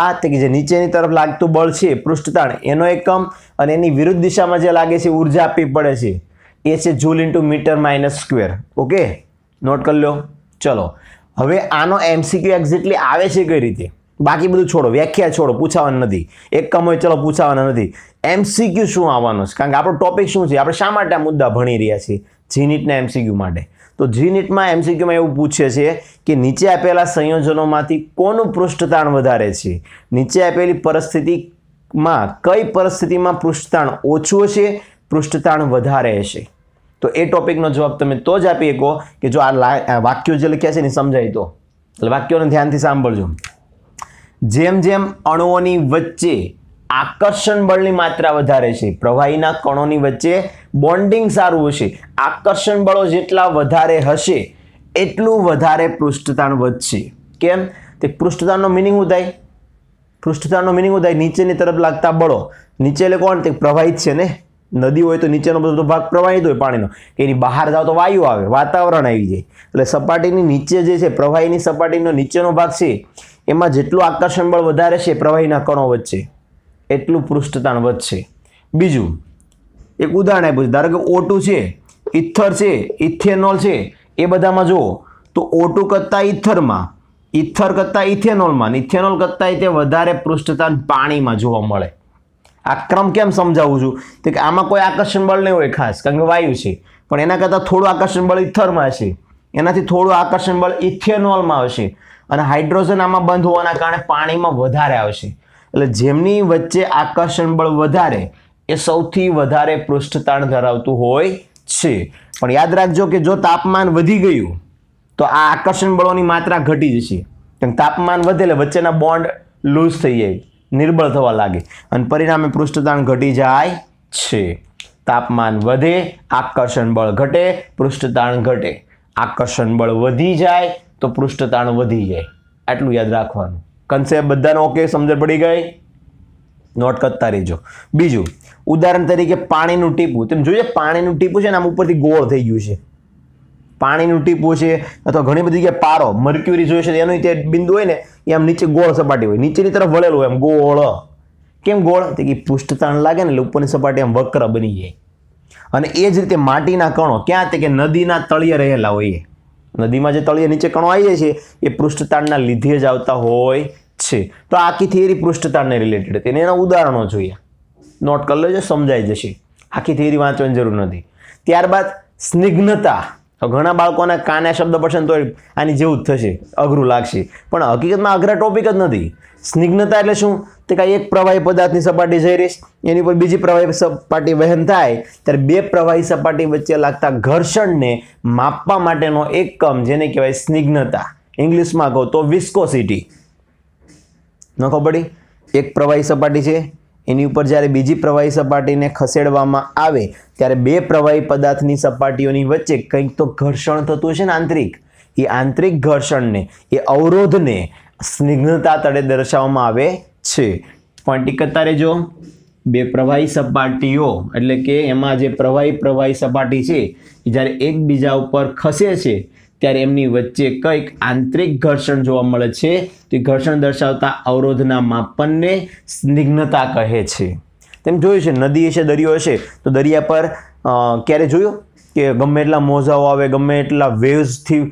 આ તે કે જે નીચેની તરફ લાગતું બળ છે પૃષ્ઠતાણ એનો એકમ અને એની વિરુદ્ધ દિશામાં જે લાગે છે ઉર્જા આપવી પડે છે એ છે joule into metre minus square okay note કરી લો ચલો હવે આનો એમસીક્યુ એક્ઝેક્ટલી આવે છે કઈ રીતે બાકી બધું છોડો વ્યાખ્યા છોડો પૂછાવાનું નથી એક કમ હોય ચલો પૂછાવાના નથી એમસીક્યુ શું આવવાનું છે કારણ કે આપણો ટોપિક શું છે આપણે શા માટે આ મુદ્દા ભણી રહ્યા છીએ જીનીટના એમસીક્યુ માટે તો જીનીટમાં એમસીક્યુમાં એવું પૂછે છે કે નીચે આપેલા સંયોજનોમાંથી કોનું પૃષ્ઠતાણ વધારે છે નીચે આપેલી પરિસ્થિતિમાં કઈ પરિસ્થિતિમાં પૃષ્ઠતાણ ઓછું હશે પૃષ્ઠતાણ વધારે હશે તો એ ટોપિકનો જવાબ તમે તો જ આપી શકો કે જો આ વાક્યો જે લખ્યા છે ને સમજાય તો એટલે વાક્યોને ધ્યાનથી સાંભળજો જેમ જેમ અણુઓની વચ્ચે આકર્ષણ બળની માત્રા વધારે છે પ્રવાહીના કણોની વચ્ચે બોન્ડિંગ સારું હશે આકર્ષણ બળો જેટલા વધારે હશે એટલું વધારે પૃષ્ઠતાણ વધશે કેમ તે પૃષ્ઠતાણનો મિનિંગ શું થાય પૃષ્ઠતાણનો મિનિંગ શું નીચેની તરફ લાગતા બળો નીચે એટલે કોણ તે પ્રવાહિત છે ને નદી હોય તો નીચેનો બધો ભાગ પ્રવાહિત હોય પાણીનો એની બહાર જાઓ તો વાયુ આવે વાતાવરણ આવી જાય એટલે સપાટીની નીચે જે છે પ્રવાહીની સપાટીનો નીચેનો ભાગ છે એમાં જેટલું આકર્ષણ બળ વધારે છે પ્રવાહીના કણો વચ્ચે એટલું પૃષ્ઠતાણ વધશે બીજું એક ઉદાહરણ આપ્યું છે ધારો કે ઓટું છે ઇથર છે ઇથેનોલ છે એ બધામાં જુઓ તો ઓટું કરતાં ઇથરમાં ઇથર કરતાં ઇથેનોલમાં ઇથેનોલ કરતાં તે વધારે પૃષ્ઠતાણ પાણીમાં જોવા મળે આ ક્રમ કેમ સમજાવું છું તો કે આમાં કોઈ આકર્ષણ બળ નહીં હોય ખાસ કારણ કે વાયુ છે પણ એના કરતાં થોડું આકર્ષણ બળ ઇથરમાં હશે એનાથી થોડું આકર્ષણ બળ ઇથેનોલમાં હશે અને હાઇડ્રોજન આમાં બંધ હોવાના કારણે પાણીમાં વધારે આવશે એટલે જેમની વચ્ચે આકર્ષણ બળ વધારે એ સૌથી વધારે પૃષ્ઠતાણ ધરાવતું હોય છે પણ યાદ રાખજો કે જો તાપમાન વધી ગયું તો આ આકર્ષણ બળોની માત્રા ઘટી જશે કારણ તાપમાન વધે એટલે વચ્ચેના બોન્ડ લૂઝ થઈ જાય નિર્બળ થવા લાગે અને પરિણામે પૃષ્ઠતાણ ઘટી જાય છે તાપમાન વધે આકર્ષણ બળ ઘટે પૃષ્ઠતાણ ઘટે આકર્ષણ બળ વધી જાય તો પૃષ્ઠતાણ વધી જાય આટલું યાદ રાખવાનું કન્સેપ્ટ બધાનો ઓકે સમજણ પડી ગઈ નોટ કરતા રહેજો બીજું ઉદાહરણ તરીકે પાણીનું ટીપું તમે જોઈએ પાણીનું ટીપું છે ને આમ ઉપરથી ગોળ થઈ ગયું છે પાણીનું ટીપું છે અથવા ઘણી બધી જગ્યાએ પારો મર્ક્યુરી જોઈએ છે એનું જે બિંદુ હોય ને એ આમ નીચે ગોળ સપાટી હોય નીચેની તરફ વળેલું હોય એમ ગોળ કેમ ગોળ તો કે પૃષ્ઠતાણ લાગે ને એટલે ઉપરની સપાટી આમ વક્ર બની જાય અને એ જ રીતે માટીના કણો ક્યાં તે કે નદીના તળિયે રહેલા હોઈએ નદીમાં જે તળિયે નીચે કણો આવી જાય છે એ પૃષ્ઠતાણના લીધે જ આવતા હોય છે તો આખી થિયરી પૃષ્ઠતાણને રિલેટેડ હતી અને એના ઉદાહરણો જોઈએ નોટ કરી લેજો સમજાઈ જશે આખી થિયરી વાંચવાની જરૂર નથી ત્યારબાદ સ્નિગ્ધતા તો ઘણા બાળકોના કાને શબ્દ પડશે ને તો આની જેવું જ થશે અઘરું લાગશે પણ હકીકતમાં અઘરા ટોપિક જ નથી સ્નિગ્નતા એટલે શું તે કાંઈ એક પ્રવાહી પદાર્થની સપાટી જઈ રહીશ એની ઉપર બીજી પ્રવાહી સપાટી વહન થાય ત્યારે બે પ્રવાહી સપાટી વચ્ચે લાગતા ઘર્ષણને માપવા માટેનો એક કમ જેને કહેવાય સ્નિગ્ધતા ઇંગ્લિશમાં કહો તો વિસ્કોસિટી ન ખબર પડી એક પ્રવાહી સપાટી છે એની ઉપર જ્યારે બીજી પ્રવાહી સપાટીને ખસેડવામાં આવે ત્યારે બે પ્રવાહી પદાર્થની સપાટીઓની વચ્ચે કંઈક તો ઘર્ષણ થતું છે ને આંતરિક એ આંતરિક ઘર્ષણને એ અવરોધને સ્નિગ્ધતા તળે દર્શાવવામાં આવે છે પોઈન્ટ એકતા જો બે પ્રવાહી સપાટીઓ એટલે કે એમાં જે પ્રવાહી પ્રવાહી સપાટી છે એ જ્યારે એકબીજા ઉપર ખસે છે ત્યારે એમની વચ્ચે કંઈક આંતરિક ઘર્ષણ જોવા મળે છે તે ઘર્ષણ દર્શાવતા અવરોધના માપનને સ્નિગ્નતા કહે છે તેમ જોયું છે નદી હશે દરિયો હશે તો દરિયા પર ક્યારે જોયું કે ગમે એટલા મોજાઓ આવે ગમે એટલા વેવ્સથી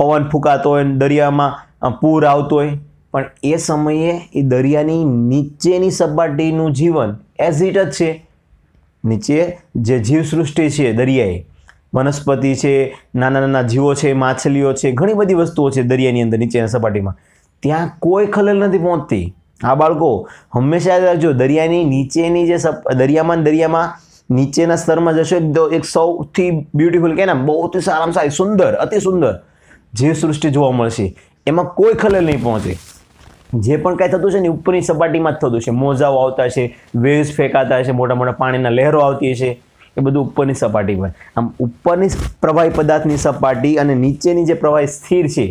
પવન ફૂંકાતો હોય દરિયામાં પૂર આવતો હોય પણ એ સમયે એ દરિયાની નીચેની સપાટીનું જીવન એઝ ઇટ જ છે નીચે જે જીવસૃષ્ટિ છે દરિયાએ વનસ્પતિ છે નાના નાના જીવો છે માછલીઓ છે ઘણી બધી વસ્તુઓ છે દરિયાની અંદર નીચેના સપાટીમાં ત્યાં કોઈ ખલેલ નથી પહોંચતી આ બાળકો હંમેશા યાદ રાખજો દરિયાની નીચેની જે સપ દરિયામાં દરિયામાં નીચેના સ્તરમાં જશો તો એક સૌથી બ્યુટીફુલ કે ને બહુ સારામાં સારી સુંદર અતિ સુંદર જે સૃષ્ટિ જોવા મળશે એમાં કોઈ ખલેલ નહીં પહોંચે જે પણ કાંઈ થતું છે ને ઉપરની સપાટીમાં જ થતું છે મોજાઓ આવતા છે વેવ્સ ફેંકાતા છે મોટા મોટા પાણીના લહેરો આવતી છે એ બધું ઉપરની સપાટી પર આમ ઉપરની પ્રવાહી પદાર્થની સપાટી અને નીચેની જે પ્રવાહી સ્થિર છે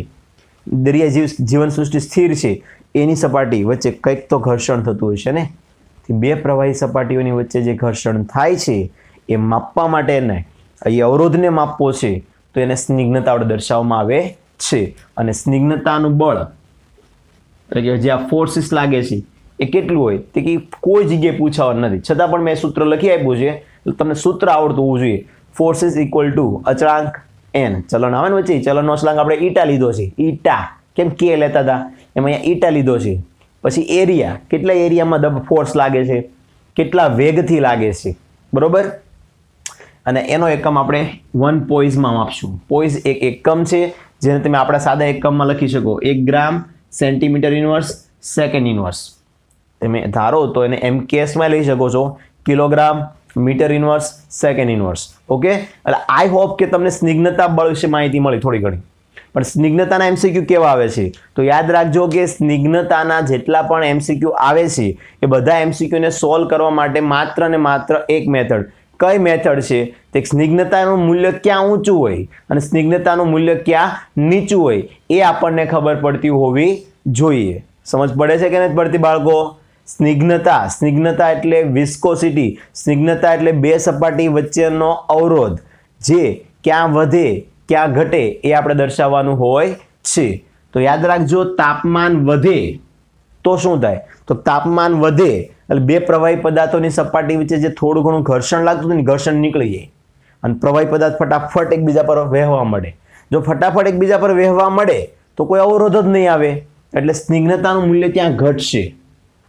દરિયા જીવ જીવન સૃષ્ટિ સ્થિર છે એની સપાટી વચ્ચે કંઈક તો ઘર્ષણ થતું હોય છે ને બે પ્રવાહી સપાટીઓની વચ્ચે જે ઘર્ષણ થાય છે એ માપવા માટે એને એ અવરોધને માપવો છે તો એને સ્નિગ્ધતા વડે દર્શાવવામાં આવે છે અને સ્નિગ્નતાનું બળ એટલે કે જે આ ફોર્સિસ લાગે છે એ કેટલું હોય તે કે કોઈ જગ્યાએ પૂછાવાનું નથી છતાં પણ મેં સૂત્ર લખી આપ્યું છે તમને સૂત્ર આવડતું હોવું જોઈએ ફોર્સિસ ઇક્વલ ટુ અચળાંક એન ચલણ આવે ને વચ્ચે ચલણનો અચળાંક આપણે ઈટા લીધો છે ઈટા કેમ કે લેતા હતા એમાં અહીંયા ઈટા લીધો છે પછી એરિયા કેટલા એરિયામાં દબ ફોર્સ લાગે છે કેટલા વેગથી લાગે છે બરોબર અને એનો એકમ આપણે વન પોઈઝમાં માપશું પોઈઝ એક એકમ છે જેને તમે આપણા સાદા એકમમાં લખી શકો એક gram centimetre universe second universe તમે ધારો તો એને એમ કેસમાં લઈ શકો છો kilogram metre inverse second inverse okay એટલે આઈ હોપ કે તમને સ્નિગ્નતા બળ વિશે માહિતી મળી થોડી ઘણી પણ સ્નિગ્ધતાના એમસીક્યુ કેવા આવે છે તો યાદ રાખજો કે સ્નિગ્ધતાના જેટલા પણ એમસીક્યુ આવે છે એ બધા એમસીક્યુને સોલ્વ કરવા માટે માત્ર ને માત્ર એક મેથડ કઈ મેથડ છે તે સ્નિગ્ધતાનું મૂલ્ય ક્યાં ઊંચું હોય અને સ્નિગ્ધતાનું મૂલ્ય ક્યાં નીચું હોય એ આપણને ખબર પડતી હોવી જોઈએ સમજ પડે છે કે નથી પડતી બાળકો સ્નિગ્નતા સ્નિગ્નતા એટલે વિસ્કોસિટી સ્નિગ્નતા એટલે બે સપાટી વચ્ચેનો અવરોધ જે ક્યાં વધે ક્યાં ઘટે એ આપણે દર્શાવવાનું હોય છે તો યાદ રાખજો તાપમાન વધે તો શું થાય તો તાપમાન વધે એટલે બે પ્રવાહી પદાર્થોની સપાટી વચ્ચે જે થોડું ઘણું ઘર્ષણ લાગતું હતું ને ઘર્ષણ નીકળી જાય અને પ્રવાહી પદાર્થ ફટાફટ એકબીજા પર વહેવા મળે જો ફટાફટ એકબીજા પર વહેવા મળે તો કોઈ અવરોધ જ નહીં આવે એટલે સ્નિગ્ધતાનું મૂલ્ય ત્યાં ઘટશે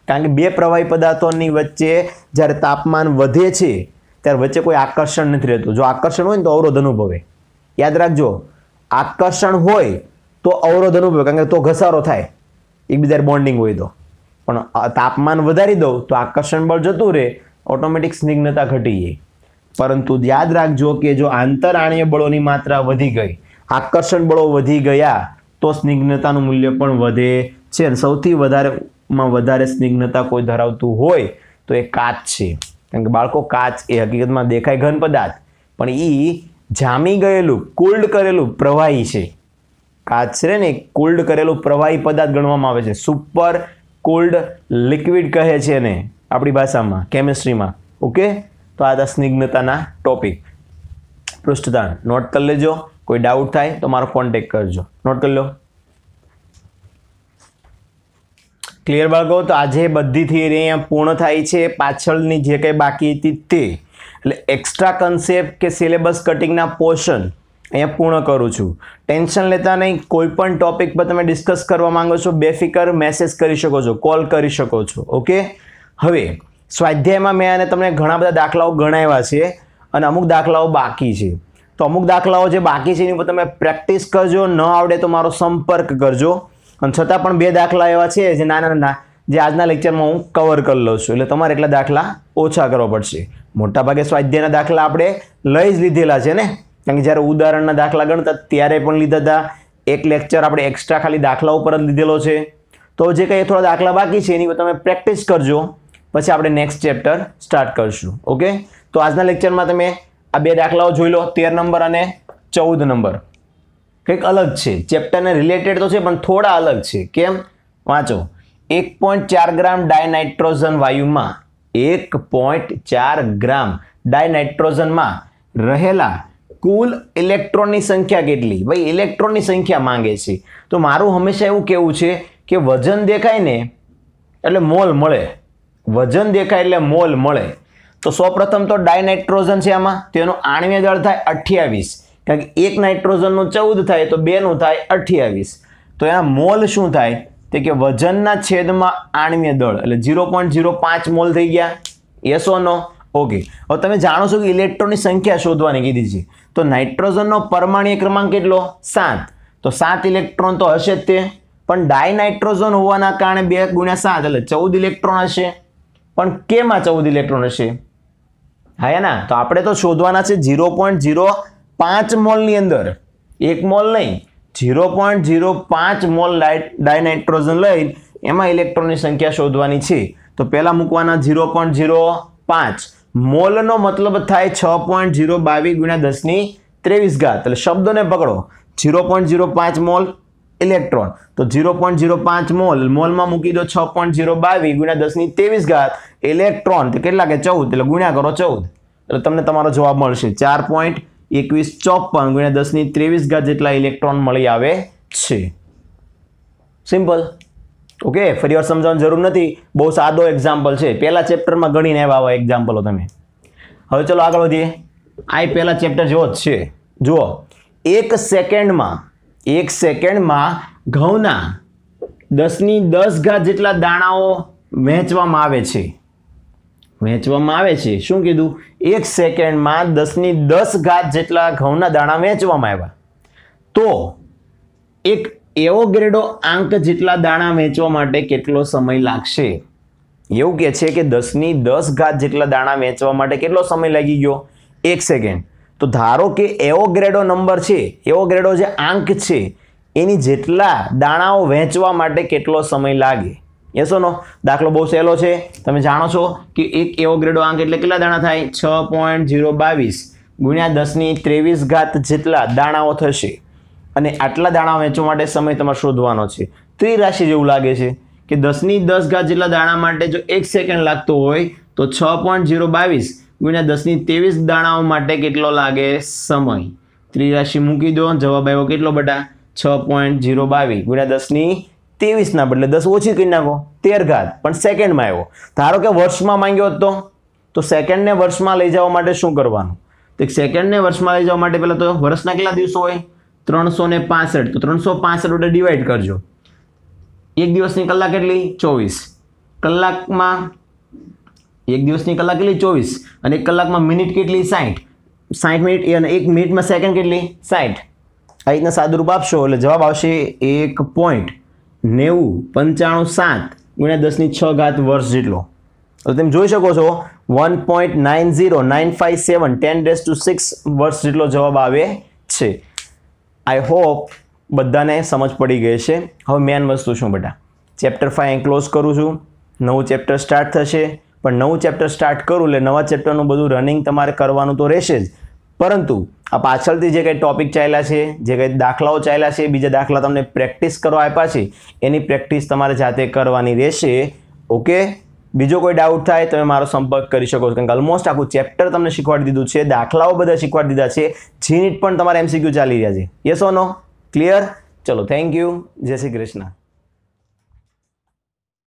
કારણ કે બે પ્રવાહી પદાર્થોની વચ્ચે જ્યારે તાપમાન વધે છે ત્યારે વચ્ચે કોઈ આકર્ષણ નથી રહેતું જો આકર્ષણ હોય ને તો અવરોધ અનુભવે યાદ રાખજો આકર્ષણ હોય તો અવરોધ અનુભવે કારણ કે તો ઘસારો થાય એકબીજા બોન્ડિંગ હોય તો પણ તાપમાન વધારી દઉં તો આકર્ષણ બળ જતું રહે ઓટોમેટિક સ્નિગ્નતા ઘટી જાય પરંતુ યાદ રાખજો કે જો આંતરાણીય બળોની માત્રા વધી ગઈ આકર્ષણ બળો વધી ગયા તો સ્નિગ્નતાનું મૂલ્ય પણ વધે છે સૌથી વધારે માં વધારે સ્નિગ્ધતા કોઈ ધરાવતું હોય તો એ કાચ છે કારણ કે બાળકો કાચ એ હકીકતમાં દેખાય ઘન પદાર્થ પણ એ જામી ગયેલું કોલ્ડ કરેલું પ્રવાહી છે કાચ છે ને કોલ્ડ કરેલું પ્રવાહી પદાર્થ ગણવામાં આવે છે સુપર કોલ્ડ લિક્વિડ કહે છે એને આપણી ભાષામાં કેમિસ્ટ્રીમાં ઓકે તો આ હતા સ્નિગ્ધતાના ટોપિક પૃષ્ઠતાણ નોટ કરી લેજો કોઈ ડાઉટ થાય તો મારો કોન્ટેક કરજો નોટ કરી લો ક્લિયર બાળકો તો આજે બધી થિયરી અહીંયા પૂર્ણ થાય છે પાછળની જે કંઈ બાકી હતી તે એટલે એક્સ્ટ્રા કન્સેપ્ટ કે સિલેબસ કટિંગના પોર્શન અહીંયા પૂર્ણ કરું છું ટેન્શન લેતા નહીં કોઈ પણ ટોપિક પર તમે ડિસ્કસ કરવા માંગો છો બેફિકર મેસેજ કરી શકો છો કોલ કરી શકો છો ઓકે હવે સ્વાધ્યાયમાં મેં આને તમને ઘણા બધા દાખલાઓ ગણાવ્યા છે અને અમુક દાખલાઓ બાકી છે તો અમુક દાખલાઓ જે બાકી છે એની ઉપર તમે પ્રેક્ટિસ કરજો ન આવડે તો મારો સંપર્ક કરજો અને છતાં પણ બે દાખલા એવા છે જે નાના નાના જે આજના લેક્ચરમાં હું કવર કરી લઉં છું એટલે તમારે એટલા દાખલા ઓછા કરવા પડશે મોટાભાગે સ્વાધ્યાયના દાખલા આપણે લઈ જ લીધેલા છે ને કારણ કે જ્યારે ઉદાહરણના દાખલા ગણતા ત્યારે પણ લીધા હતા એક લેક્ચર આપણે એક્સ્ટ્રા ખાલી દાખલા ઉપર જ લીધેલો છે તો જે કંઈ થોડા દાખલા બાકી છે એની તમે પ્રેક્ટિસ કરજો પછી આપણે નેક્સ્ટ ચેપ્ટર સ્ટાર્ટ કરીશું ઓકે તો આજના લેક્ચરમાં તમે આ બે દાખલાઓ જોઈ લો તેર નંબર અને ચૌદ નંબર કંઈક અલગ છે ચેપ્ટરને રિલેટેડ તો છે પણ થોડા અલગ છે કેમ વાંચો એક પોઈન્ટ ચાર ગ્રામ ડાયનાઇટ્રોઝન વાયુમાં એક પોઈન્ટ ચાર ગ્રામ ડાયનાઇટ્રોઝનમાં રહેલા કુલ ઇલેક્ટ્રોનની સંખ્યા કેટલી ભાઈ ઇલેક્ટ્રોનની સંખ્યા માંગે છે તો મારું હંમેશા એવું કહેવું છે કે વજન દેખાય ને એટલે મોલ મળે વજન દેખાય એટલે મોલ મળે તો સૌપ્રથમ તો ડાયનાઇટ્રોઝન છે આમાં તેનું આણ્વીય દળ થાય અઠ્યાવીસ કારણ કે એક નાઇટ્રોજનનું ચૌદ થાય તો બેનું થાય અઠ્યાવીસ તો એના મોલ શું થાય તે કે વજનના છેદમાં આણ્વીય દળ એટલે ઝીરો પોઈન્ટ ઝીરો પાંચ મોલ થઈ ગયા યસોનો ઓકે હવે તમે જાણો છો કે ઇલેક્ટ્રોનની સંખ્યા શોધવાની કીધી છે તો નાઇટ્રોજનનો પરમાણીય ક્રમાંક કેટલો સાત તો સાત ઇલેક્ટ્રોન તો હશે જ તે પણ ડાય ડાયનાઇટ્રોજન હોવાના કારણે બે ગુણ્યા સાત એટલે ચૌદ ઇલેક્ટ્રોન હશે પણ કેમાં ચૌદ ઇલેક્ટ્રોન હશે હા ના તો આપણે તો શોધવાના છે ઝીરો પોઈન્ટ ઝીરો પાંચ મોલની અંદર એક મોલ નહીં ઝીરો પોઈન્ટ ઝીરો પાંચ મોલ ડાયનાઇટ્રોજન લઈ એમાં ઇલેક્ટ્રોનની સંખ્યા શોધવાની છે તો પહેલાં મૂકવાના ઝીરો પોઈન્ટ ઝીરો પાંચ મોલનો મતલબ થાય છ પોઈન્ટ ઝીરો બાવીસ ગુણ્યા દસની ત્રેવીસ ઘાત એટલે શબ્દોને પકડો ઝીરો પોઈન્ટ ઝીરો પાંચ મોલ ઇલેક્ટ્રોન તો ઝીરો પોઈન્ટ ઝીરો પાંચ મોલ મોલમાં મૂકી દો છ પોઈન્ટ ઝીરો બાવીસ ગુણ્યા દસની ત્રેવીસ ઘાત ઇલેક્ટ્રોન કેટલા કે ચૌદ એટલે ગુણ્યા કરો ચૌદ એટલે તમને તમારો જવાબ મળશે ચાર પોઈન્ટ એકવીસ ચોપન ગુણ્યા દસની ત્રેવીસ ઘાત જેટલા ઇલેક્ટ્રોન મળી આવે છે સિમ્પલ ઓકે ફરી વાર સમજાવવાની જરૂર નથી બહુ સાદો એક્ઝામ્પલ છે પહેલા ચેપ્ટરમાં ગણીને આવ્યા આવા એક્ઝામ્પલો તમે હવે ચલો આગળ વધીએ આ પહેલા ચેપ્ટર જેવો જ છે જુઓ એક સેકન્ડમાં એક સેકન્ડમાં ઘઉંના દસની દસ ઘાત જેટલા દાણાઓ વહેંચવામાં આવે છે વહેંચવામાં આવે છે શું કીધું એક સેકન્ડમાં દસની દસ ઘાત જેટલા ઘઉંના દાણા વહેંચવામાં આવ્યા તો એક એવો ગ્રેડો આંક જેટલા દાણા વહેંચવા માટે કેટલો સમય લાગશે એવું કહે છે કે દસની દસ ઘાત જેટલા દાણા વહેંચવા માટે કેટલો સમય લાગી ગયો એક સેકન્ડ તો ધારો કે એવો ગ્રેડો નંબર છે એવો ગ્રેડો જે આંક છે એની જેટલા દાણાઓ વહેંચવા માટે કેટલો સમય લાગે યસો નો દાખલો બહુ સહેલો છે તમે જાણો છો કે એક એવો ગ્રેડો આંક એટલે કેટલા દાણા થાય છ પોઈન્ટ ઝીરો બાવીસ ગુણ્યા દસની ત્રેવીસ ઘાત જેટલા દાણાઓ થશે અને આટલા દાણા વેચવા માટે સમય તમારે શોધવાનો છે ત્રિરાશિ જેવું લાગે છે કે દસની દસ ઘાત જેટલા દાણા માટે જો એક સેકન્ડ લાગતો હોય તો છ પોઈન્ટ ઝીરો બાવીસ ગુણ્યા દસની ત્રેવીસ દાણાઓ માટે કેટલો લાગે સમય ત્રિરાશિ મૂકી દો જવાબ આવ્યો કેટલો બટા છ પોઈન્ટ ઝીરો બાવીસ ગુણ્યા દસની ત્રેવીસના બદલે દસ ઓછી કરી નાખો તેર ઘાત પણ સેકન્ડમાં આવ્યો ધારો કે વર્ષમાં માંગ્યો હતો તો સેકન્ડને વર્ષમાં લઈ જવા માટે શું કરવાનું તો સેકન્ડને વર્ષમાં લઈ જવા માટે પહેલાં તો વર્ષના કેટલા દિવસો હોય ત્રણસો ને પાસઠ તો ત્રણસો પાસઠ વડે ડિવાઈડ કરજો એક દિવસની કલાક કેટલી ચોવીસ કલાકમાં એક દિવસની કલાક કેટલી ચોવીસ અને એક કલાકમાં મિનિટ કેટલી સાઠ સાઠ મિનિટ અને એક મિનિટમાં સેકન્ડ કેટલી સાઠ આ રીતના સાદું રૂપ આપશો એટલે જવાબ આવશે એક પોઈન્ટ નેવું પંચાણું સાત ગુણ્યા દસની છ ઘાત વર્ષ જેટલો તો તમે જોઈ શકો છો one point nine zero nine five seven ten ડેસ ટુ સિક્સ વર્ષ જેટલો જવાબ આવે છે આઈ હોપ બધાને સમજ પડી ગઈ છે હવે મેન વસ્તુ શું બેટા ચેપ્ટર ફાઇવ અહીં ક્લોઝ કરું છું નવું ચેપ્ટર સ્ટાર્ટ થશે પણ નવું ચેપ્ટર સ્ટાર્ટ કરું એટલે નવા ચેપ્ટરનું બધું રનિંગ તમારે કરવાનું તો રહેશે જ પરંતુ આ પાછળથી જે કંઈ ટોપિક ચાલ્યા છે જે કંઈ દાખલાઓ ચાલ્યા છે બીજા દાખલા તમને પ્રેક્ટિસ કરવા આપ્યા છે એની પ્રેક્ટિસ તમારે જાતે કરવાની રહેશે ઓકે બીજો કોઈ ડાઉટ થાય તમે મારો સંપર્ક કરી શકો છો કારણ કે ઓલમોસ્ટ આખું ચેપ્ટર તમને શીખવાડી દીધું છે દાખલાઓ બધા શીખવાડી દીધા છે જીનીટ પણ તમારા એમસીક્યુ ચાલી રહ્યા છે યસ નો ક્લિયર ચલો થેન્ક યુ જય શ્રી કૃષ્ણ